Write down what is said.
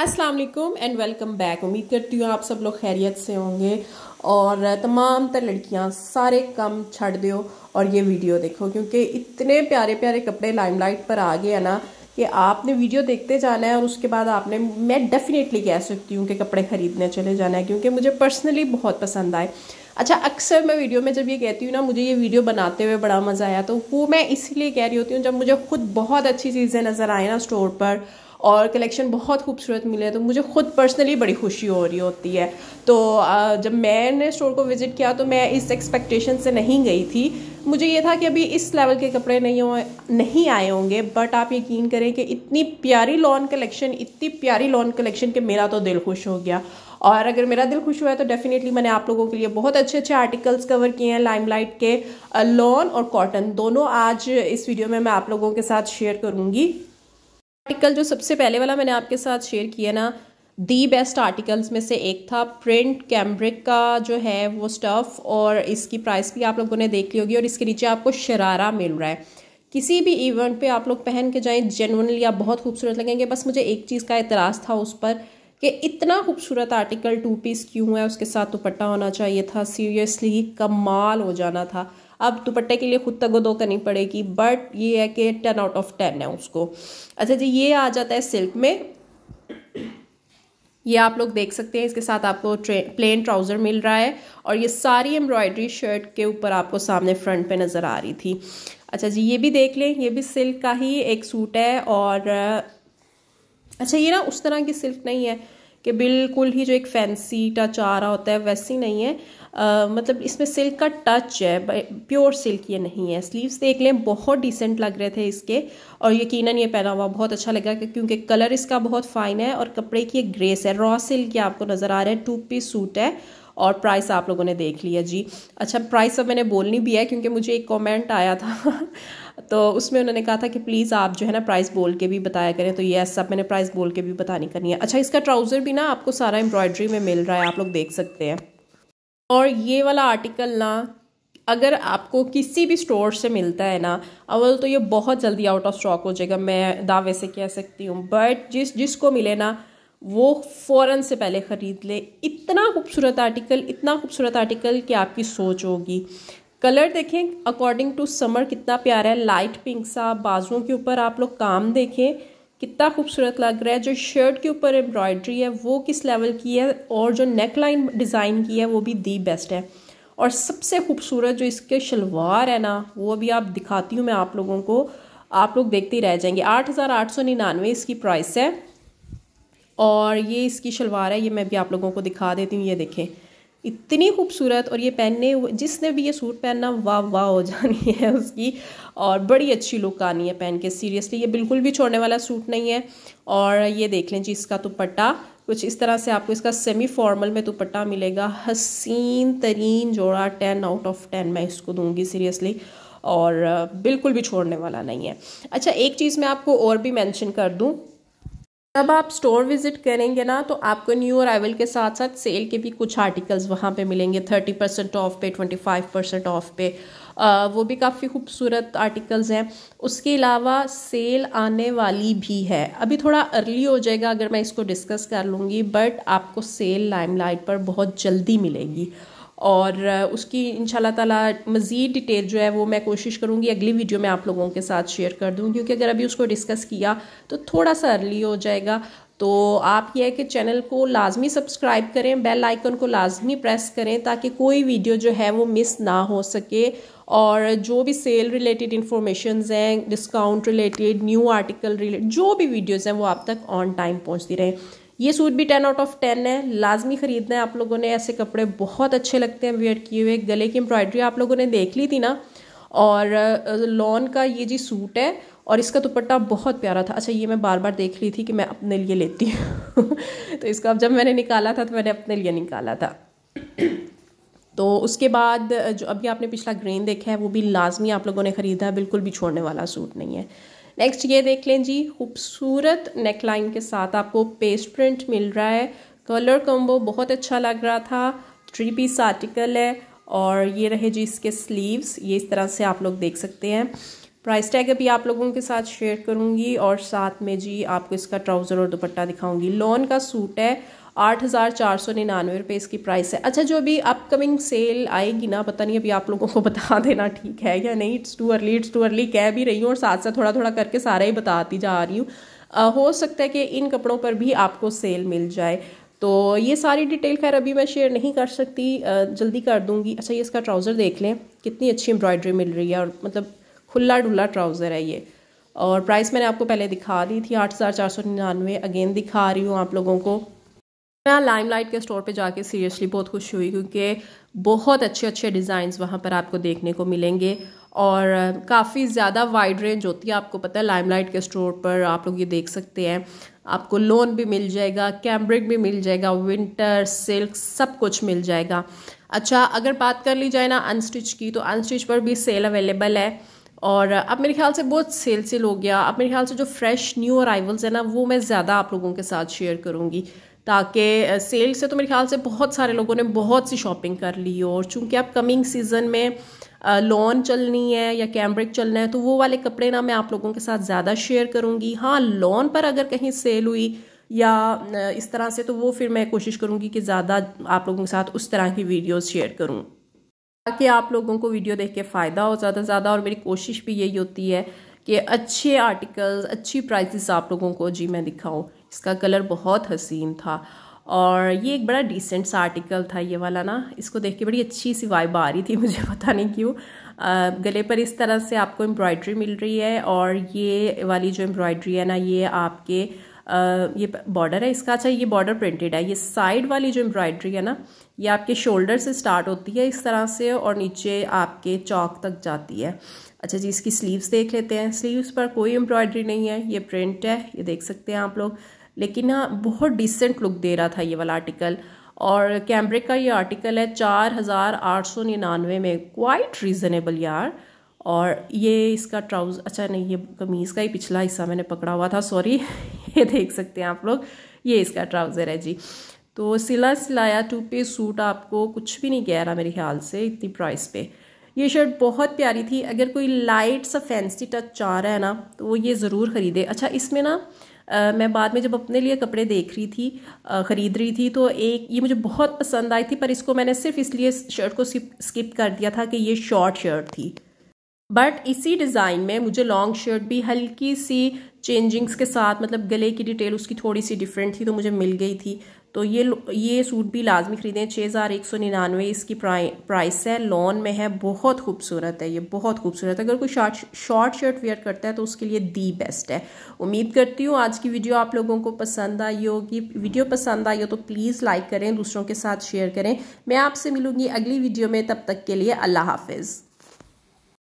अस्सलाम वालेकुम and welcome back उम्मीद करती हूँ आप सब लोग खैरियत से होंगे और तमाम तर लड़कियाँ सारे कम छड़ दो और ये वीडियो देखो क्योंकि इतने प्यारे प्यारे कपड़े लाइमलाइट पर आ गए हैं ना कि आपने वीडियो देखते जाना है और उसके बाद आपने मैं डेफिनेटली कह सकती हूँ कि कपड़े ख़रीदने चले जाना है क्योंकि मुझे पर्सनली बहुत पसंद आए अच्छा अक्सर मैं वीडियो में जब ये कहती हूँ ना मुझे ये वीडियो बनाते हुए बड़ा मज़ा आया तो वो मैं इसलिए कह रही होती हूँ जब मुझे खुद बहुत अच्छी चीज़ें नज़र आए ना स्टोर पर और कलेक्शन बहुत खूबसूरत मिले तो मुझे ख़ुद पर्सनली बड़ी खुशी हो रही होती है तो जब मैंने स्टोर को विज़िट किया तो मैं इस एक्सपेक्टेशन से नहीं गई थी मुझे ये था कि अभी इस लेवल के कपड़े नहीं हो नहीं आए होंगे बट आप यकीन करें कि इतनी प्यारी लॉन कलेक्शन इतनी प्यारी लॉन कलेक्शन के मेरा तो दिल खुश हो गया और अगर मेरा दिल खुश हुआ है तो डेफिनेटली मैंने आप लोगों के लिए बहुत अच्छे अच्छे आर्टिकल्स कवर किए हैं लाइमलाइट के लॉन और कॉटन दोनों आज इस वीडियो में मैं आप लोगों के साथ शेयर करूँगी आर्टिकल जो सबसे पहले वाला मैंने आपके साथ शेयर किया ना दी बेस्ट आर्टिकल्स में से एक था प्रिंट कैम्ब्रिक का जो है वो स्टफ़ और इसकी प्राइस भी आप लोगों ने देख ली होगी और इसके नीचे आपको शरारा मिल रहा है किसी भी इवेंट पे आप लोग पहन के जाएं जेनवनली आप बहुत खूबसूरत लगेंगे बस मुझे एक चीज़ का एतराज़ था उस पर कि इतना खूबसूरत आर्टिकल टू पीस क्यों है उसके साथ दुपट्टा होना चाहिए था सीरियसली कमाल हो जाना था अब दुपट्टे के लिए खुद तक दो करनी पड़ेगी बट ये है कि टेन आउट ऑफ टेन है उसको अच्छा जी ये आ जाता है सिल्क में ये आप लोग देख सकते हैं इसके साथ आपको प्लेन ट्राउज़र मिल रहा है और ये सारी एम्ब्रॉयडरी शर्ट के ऊपर आपको सामने फ्रंट पे नज़र आ रही थी अच्छा जी ये भी देख लें ये भी सिल्क का ही एक सूट है और अच्छा ये ना उस तरह की सिल्क नहीं है कि बिल्कुल ही जो एक फैंसी टच आ रहा होता है वैसी नहीं है आ, मतलब इसमें सिल्क का टच है प्योर सिल्क ये नहीं है स्लीव्स देख लें बहुत डिसेंट लग रहे थे इसके और यकीनन ये पहना हुआ बहुत अच्छा लगा क्योंकि कलर इसका बहुत फाइन है और कपड़े की एक ग्रेस है रॉ सिल्क ये आपको नज़र आ रहा है टू पीस सूट है और प्राइस आप लोगों ने देख लिया जी अच्छा प्राइस अब मैंने बोलनी भी है क्योंकि मुझे एक कॉमेंट आया था तो उसमें उन्होंने कहा था कि प्लीज़ आप जो है ना प्राइस बोल के भी बताया करें तो ये सब मैंने प्राइस बोल के भी बतानी करनी है अच्छा इसका ट्राउज़र भी ना आपको सारा एम्ब्रॉयड्री में मिल रहा है आप लोग देख सकते हैं और ये वाला आर्टिकल ना अगर आपको किसी भी स्टोर से मिलता है ना अवल तो ये बहुत जल्दी आउट ऑफ स्टॉक हो जाएगा मैं दावे से कह सकती हूँ बट जिस जिसको मिले ना वो फ़ौर से पहले ख़रीद ले इतना खूबसूरत आर्टिकल इतना खूबसूरत आर्टिकल कि आपकी सोच होगी कलर देखें अकॉर्डिंग टू समर कितना प्यारा है लाइट पिंक सा बाजुओं के ऊपर आप लोग काम देखें कितना खूबसूरत लग रहा है जो शर्ट के ऊपर एम्ब्रॉयड्री है वो किस लेवल की है और जो नेक लाइन डिज़ाइन की है वो भी दी बेस्ट है और सबसे खूबसूरत जो इसके शलवार है ना वो अभी आप दिखाती हूँ मैं आप लोगों को आप लोग देखते ही रह जाएंगे आठ हज़ार आठ सौ निन्यानवे इसकी प्राइस है और ये इसकी शलवार है ये मैं भी आप लोगों को दिखा देती हूँ ये देखें इतनी खूबसूरत और ये पहनने जिसने भी ये सूट पहनना वाह वाह हो जानी है उसकी और बड़ी अच्छी लुक आनी है पहन के सीरियसली ये बिल्कुल भी छोड़ने वाला सूट नहीं है और ये देख लें जी इसका दुपट्टा कुछ इस तरह से आपको इसका सेमी फॉर्मल में दुपट्टा मिलेगा हसीन तरीन जोड़ा टेन आउट ऑफ टेन मैं इसको दूंगी सीरियसली और बिल्कुल भी छोड़ने वाला नहीं है अच्छा एक चीज़ मैं आपको और भी मेंशन कर दूं जब आप स्टोर विजिट करेंगे ना तो आपको न्यू अराइवल के साथ साथ सेल के भी कुछ आर्टिकल्स वहाँ पे मिलेंगे थर्टी परसेंट ऑफ पे ट्वेंटी फाइव परसेंट ऑफ पे आ, वो भी काफ़ी खूबसूरत आर्टिकल्स हैं उसके अलावा सेल आने वाली भी है अभी थोड़ा अर्ली हो जाएगा अगर मैं इसको डिस्कस कर लूँगी बट आपको सेल लाइमलाइट पर बहुत जल्दी मिलेगी और उसकी इन ताला मज़ीद डिटेल जो है वो मैं कोशिश करूँगी अगली वीडियो में आप लोगों के साथ शेयर कर दूँ क्योंकि अगर अभी उसको डिस्कस किया तो थोड़ा सा अर्ली हो जाएगा तो आप यह है कि चैनल को लाजमी सब्सक्राइब करें बेल आइकन को लाजमी प्रेस करें ताकि कोई वीडियो जो है वो मिस ना हो सके और जो भी सेल रिलेटेड इन्फॉर्मेशन हैं discount related new article related जो भी वीडियोज़ हैं वो आप तक ऑन टाइम पहुँचती रहें ये सूट भी टेन आउट ऑफ टेन है लाजमी ख़रीदना है आप लोगों ने ऐसे कपड़े बहुत अच्छे लगते हैं वेयर किए हुए गले की एम्ब्रॉयडरी आप लोगों ने देख ली थी ना और लॉन का ये जी सूट है और इसका दुपट्टा बहुत प्यारा था अच्छा ये मैं बार बार देख ली थी कि मैं अपने लिए लेती हूँ तो इसका जब मैंने निकाला था तो मैंने अपने लिए निकाला था तो उसके बाद जो अभी आपने पिछला ग्रेन देखा है वो भी लाजमी आप लोगों ने ख़रीदा है बिल्कुल भी छोड़ने वाला सूट नहीं है नेक्स्ट ये देख लें जी खूबसूरत नेकलाइन के साथ आपको पेस्ट प्रिंट मिल रहा है कलर कॉम्बो बहुत अच्छा लग रहा था थ्री पीस आर्टिकल है और ये रहे जी इसके स्लीव्स ये इस तरह से आप लोग देख सकते हैं प्राइस टैग अभी आप लोगों के साथ शेयर करूंगी और साथ में जी आपको इसका ट्राउज़र और दुपट्टा दिखाऊंगी लॉन का सूट है आठ हज़ार चार सौ निन्यानवे रुपये इसकी प्राइस है अच्छा जो अभी अपकमिंग सेल आएगी ना पता नहीं अभी आप लोगों को बता देना ठीक है या नहीं it's too early it's too early कह भी रही हूँ और साथ साथ थोड़ा थोड़ा करके सारा ही बताती जा रही हूँ हो सकता है कि इन कपड़ों पर भी आपको सेल मिल जाए तो ये सारी डिटेल खैर अभी मैं शेयर नहीं कर सकती जल्दी कर दूंगी अच्छा ये इसका ट्राउज़र देख लें कितनी अच्छी एम्ब्रॉयडरी मिल रही है और मतलब खुला डुल्ला ट्राउज़र है ये और प्राइस मैंने आपको पहले दिखा दी थी आठ हज़ार चार सौ निन्यानवे अगेन दिखा रही हूँ आप लोगों को मैं लाइमलाइट के स्टोर पे जाके सीरियसली बहुत खुश हुई क्योंकि बहुत अच्छे अच्छे डिज़ाइंस वहाँ पर आपको देखने को मिलेंगे और काफ़ी ज़्यादा वाइड रेंज होती है आपको पता है लाइमलाइट के स्टोर पर आप लोग ये देख सकते हैं आपको लोन भी मिल जाएगा कैम्ब्रिक भी मिल जाएगा विंटर सिल्क सब कुछ मिल जाएगा अच्छा अगर बात कर ली जाए ना अनस्टिच की तो अनस्टिच पर भी सेल अवेलेबल है और अब मेरे ख्याल से बहुत सेल सेल हो गया अब मेरे ख्याल से जो फ्रेश न्यू अराइवल्स है ना वो मैं ज़्यादा आप लोगों के साथ शेयर करूँगी ताकि सेल से तो मेरे ख्याल से बहुत सारे लोगों ने बहुत सी शॉपिंग कर ली हो और चूँकि आप कमिंग सीज़न में लॉन चलनी है या कैम्ब्रिक चलना है तो वो वाले कपड़े ना मैं आप लोगों के साथ ज़्यादा शेयर करूँगी हाँ लॉन पर अगर कहीं सेल हुई या इस तरह से तो वो फिर मैं कोशिश करूँगी कि ज़्यादा आप लोगों के साथ उस तरह की वीडियोज़ शेयर करूँ ताकि आप लोगों को वीडियो देख के फ़ायदा हो ज़्यादा से ज़्यादा और मेरी कोशिश भी यही होती है कि अच्छे आर्टिकल्स अच्छी प्राइसेस आप लोगों को जी मैं दिखाऊँ इसका कलर बहुत हसीन था और ये एक बड़ा डिसेंट सा आर्टिकल था ये वाला ना इसको देख के बड़ी अच्छी सी वाइब आ रही थी मुझे पता नहीं क्यों गले पर इस तरह से आपको एम्ब्रॉयड्री मिल रही है और ये वाली जो एम्ब्रॉयड्री है ना ये आपके आ, ये बॉर्डर है इसका अच्छा ये बॉर्डर प्रिंटेड है ये साइड वाली जो एम्ब्रॉयड्री है ना ये आपके शोल्डर से स्टार्ट होती है इस तरह से और नीचे आपके चौक तक जाती है अच्छा जी इसकी स्लीव्स देख लेते हैं स्लीव्स पर कोई एम्ब्रॉयड्री नहीं है ये प्रिंट है ये देख सकते हैं आप लोग लेकिन ना बहुत डिसेंट लुक दे रहा था ये वाला आर्टिकल और कैम्ब्रिक का ये आर्टिकल है चार हज़ार आठ सौ निन्यानवे में क्वाइट रीज़नेबल यार और ये इसका ट्राउज़ अच्छा नहीं ये कमीज़ का ही पिछला हिस्सा मैंने पकड़ा हुआ था सॉरी ये देख सकते हैं आप लोग ये इसका ट्राउज़र है जी तो सिला सिलाया टू पे सूट आपको कुछ भी नहीं कह रहा मेरे ख्याल से इतनी प्राइस पे ये शर्ट बहुत प्यारी थी अगर कोई लाइट सा फैंसी टच चाह रहा है ना तो वो ये ज़रूर ख़रीदे अच्छा इसमें ना आ, मैं बाद में जब अपने लिए कपड़े देख रही थी आ, ख़रीद रही थी तो एक ये मुझे बहुत पसंद आई थी पर इसको मैंने सिर्फ इसलिए शर्ट को स्किप कर दिया था कि ये शॉर्ट शर्ट थी बट इसी डिज़ाइन में मुझे लॉन्ग शर्ट भी हल्की सी चेंजिंग्स के साथ मतलब गले की डिटेल उसकी थोड़ी सी डिफरेंट थी तो मुझे मिल गई थी तो ये ये सूट भी लाजमी ख़रीदें छः हज़ार एक सौ निन्यानवे इसकी प्राइ, प्राइस है लॉन में है बहुत खूबसूरत है ये बहुत खूबसूरत है अगर कोई शॉर्ट शॉर्ट शर्ट वेयर करता है तो उसके लिए दी बेस्ट है उम्मीद करती हूँ आज की वीडियो आप लोगों को पसंद आई होगी वीडियो पसंद आई हो तो प्लीज़ लाइक करें दूसरों के साथ शेयर करें मैं आपसे मिलूंगी अगली वीडियो में तब तक के लिए अल्लाह हाफिज़